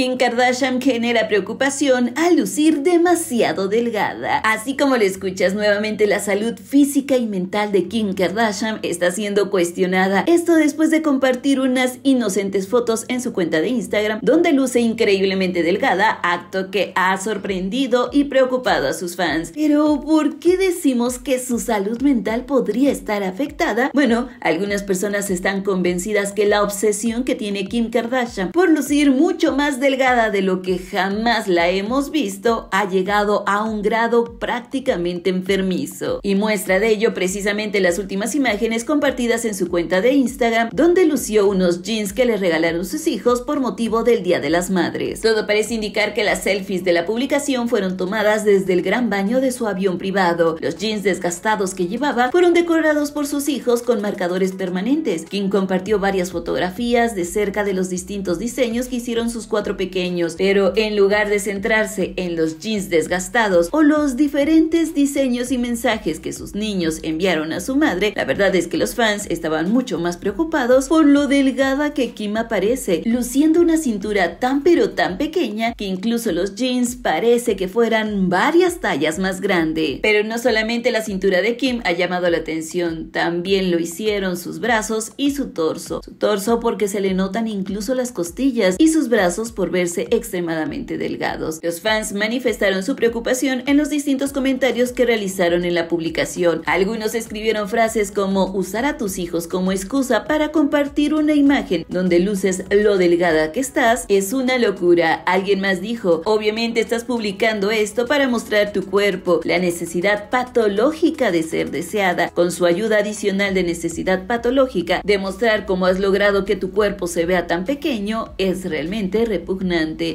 Kim Kardashian genera preocupación al lucir demasiado delgada. Así como le escuchas nuevamente, la salud física y mental de Kim Kardashian está siendo cuestionada. Esto después de compartir unas inocentes fotos en su cuenta de Instagram, donde luce increíblemente delgada, acto que ha sorprendido y preocupado a sus fans. Pero, ¿por qué decimos que su salud mental podría estar afectada? Bueno, algunas personas están convencidas que la obsesión que tiene Kim Kardashian por lucir mucho más de delgada de lo que jamás la hemos visto, ha llegado a un grado prácticamente enfermizo. Y muestra de ello precisamente las últimas imágenes compartidas en su cuenta de Instagram, donde lució unos jeans que le regalaron sus hijos por motivo del Día de las Madres. Todo parece indicar que las selfies de la publicación fueron tomadas desde el gran baño de su avión privado. Los jeans desgastados que llevaba fueron decorados por sus hijos con marcadores permanentes. Quien compartió varias fotografías de cerca de los distintos diseños que hicieron sus cuatro pequeños, pero en lugar de centrarse en los jeans desgastados o los diferentes diseños y mensajes que sus niños enviaron a su madre, la verdad es que los fans estaban mucho más preocupados por lo delgada que Kim aparece, luciendo una cintura tan pero tan pequeña que incluso los jeans parece que fueran varias tallas más grande. Pero no solamente la cintura de Kim ha llamado la atención, también lo hicieron sus brazos y su torso. Su torso porque se le notan incluso las costillas y sus brazos por verse extremadamente delgados. Los fans manifestaron su preocupación en los distintos comentarios que realizaron en la publicación. Algunos escribieron frases como usar a tus hijos como excusa para compartir una imagen donde luces lo delgada que estás es una locura. Alguien más dijo, obviamente estás publicando esto para mostrar tu cuerpo, la necesidad patológica de ser deseada, con su ayuda adicional de necesidad patológica, demostrar cómo has logrado que tu cuerpo se vea tan pequeño es realmente repulsivo.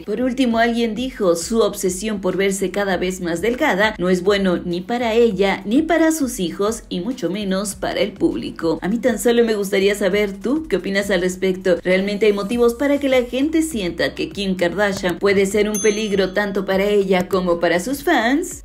Por último, alguien dijo, su obsesión por verse cada vez más delgada no es bueno ni para ella, ni para sus hijos, y mucho menos para el público. A mí tan solo me gustaría saber tú qué opinas al respecto. ¿Realmente hay motivos para que la gente sienta que Kim Kardashian puede ser un peligro tanto para ella como para sus fans?